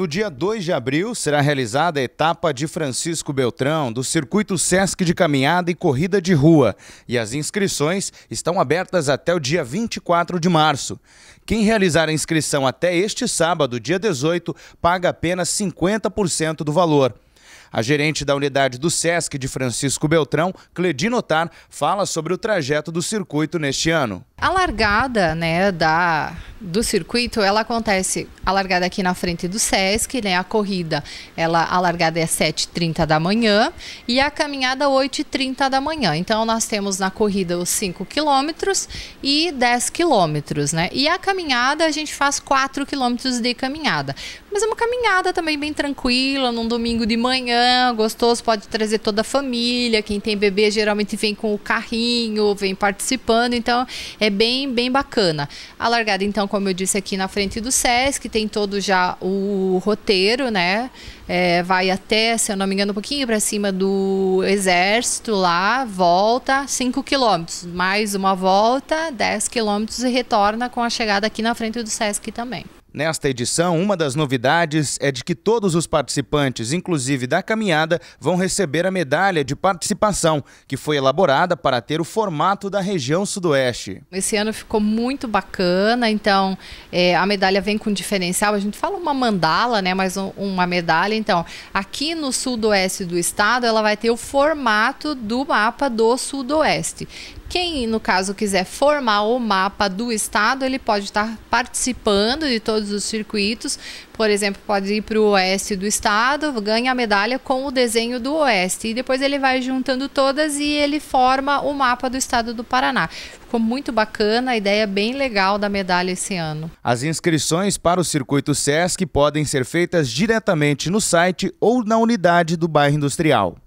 No dia 2 de abril será realizada a etapa de Francisco Beltrão do Circuito Sesc de Caminhada e Corrida de Rua e as inscrições estão abertas até o dia 24 de março. Quem realizar a inscrição até este sábado, dia 18, paga apenas 50% do valor. A gerente da unidade do SESC de Francisco Beltrão, Cledi Notar, fala sobre o trajeto do circuito neste ano. A largada, né, da do circuito, ela acontece a largada aqui na frente do SESC, né? A corrida, ela a largada é 7h30 da manhã e a caminhada 8h30 da manhã. Então nós temos na corrida os 5 quilômetros e 10 quilômetros, né? E a caminhada a gente faz 4 quilômetros de caminhada. Mas é uma caminhada também bem tranquila, num domingo de manhã, gostoso, pode trazer toda a família. Quem tem bebê geralmente vem com o carrinho, vem participando, então é é bem, bem bacana. A largada, então, como eu disse aqui na frente do SESC, tem todo já o roteiro, né? é, vai até, se eu não me engano, um pouquinho para cima do exército lá, volta 5 quilômetros, mais uma volta 10 quilômetros e retorna com a chegada aqui na frente do Sesc também. Nesta edição, uma das novidades é de que todos os participantes, inclusive da caminhada, vão receber a medalha de participação, que foi elaborada para ter o formato da região sudoeste. Esse ano ficou muito bacana, então é, a medalha vem com diferencial. A gente fala uma mandala, né? Mas um, uma medalha então, aqui no sudoeste do estado, ela vai ter o formato do mapa do sudoeste. Quem, no caso, quiser formar o mapa do estado, ele pode estar participando de todos os circuitos. Por exemplo, pode ir para o oeste do estado, ganha a medalha com o desenho do oeste. E depois ele vai juntando todas e ele forma o mapa do estado do Paraná. Ficou muito bacana, a ideia bem legal da medalha esse ano. As inscrições para o circuito SESC podem ser feitas diretamente no site ou na unidade do bairro industrial.